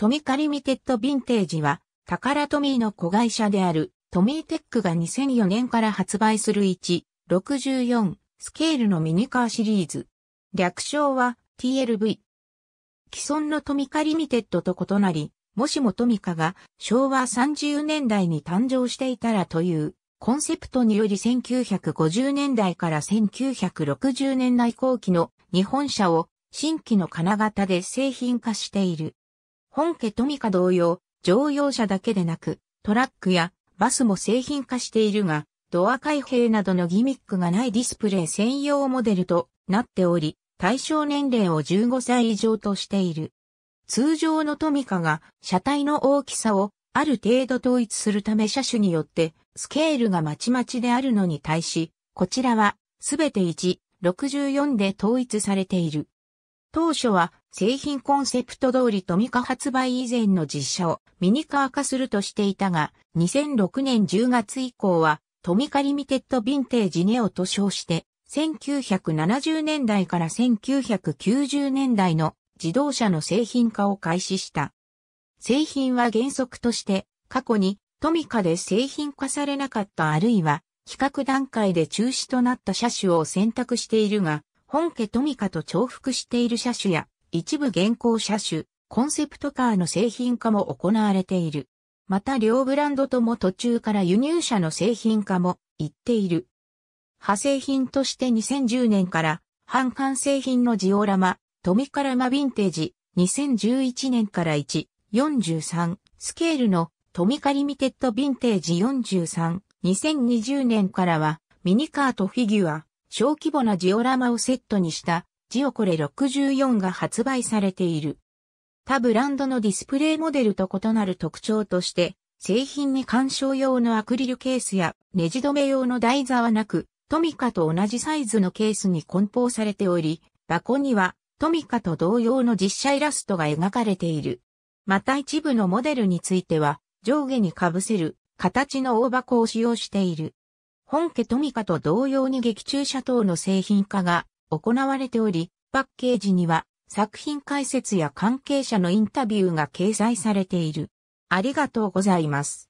トミカリミテッドヴィンテージは、タカラトミーの子会社である、トミーテックが2004年から発売する1、64スケールのミニカーシリーズ。略称は TLV。既存のトミカリミテッドと異なり、もしもトミカが昭和30年代に誕生していたらというコンセプトにより1950年代から1960年代後期の日本車を新規の金型で製品化している。本家トミカ同様、乗用車だけでなく、トラックやバスも製品化しているが、ドア開閉などのギミックがないディスプレイ専用モデルとなっており、対象年齢を15歳以上としている。通常のトミカが車体の大きさをある程度統一するため車種によってスケールがまちまちであるのに対し、こちらはすべて1、64で統一されている。当初は製品コンセプト通りトミカ発売以前の実車をミニカー化するとしていたが、2006年10月以降はトミカリミテッドヴィンテージネオと称して、1970年代から1990年代の自動車の製品化を開始した。製品は原則として過去にトミカで製品化されなかったあるいは企画段階で中止となった車種を選択しているが、本家トミカと重複している車種や一部現行車種、コンセプトカーの製品化も行われている。また両ブランドとも途中から輸入車の製品化も行っている。派生品として2010年から半完成品のジオラマ、トミカラマヴィンテージ、2011年から1、43、スケールのトミカリミテッドヴィンテージ43、2020年からはミニカーとフィギュア、小規模なジオラマをセットにしたジオコレ64が発売されている。他ブランドのディスプレイモデルと異なる特徴として、製品に干渉用のアクリルケースやネジ止め用の台座はなく、トミカと同じサイズのケースに梱包されており、箱にはトミカと同様の実写イラストが描かれている。また一部のモデルについては、上下に被せる形の大箱を使用している。本家トミカと同様に劇中車等の製品化が行われており、パッケージには作品解説や関係者のインタビューが掲載されている。ありがとうございます。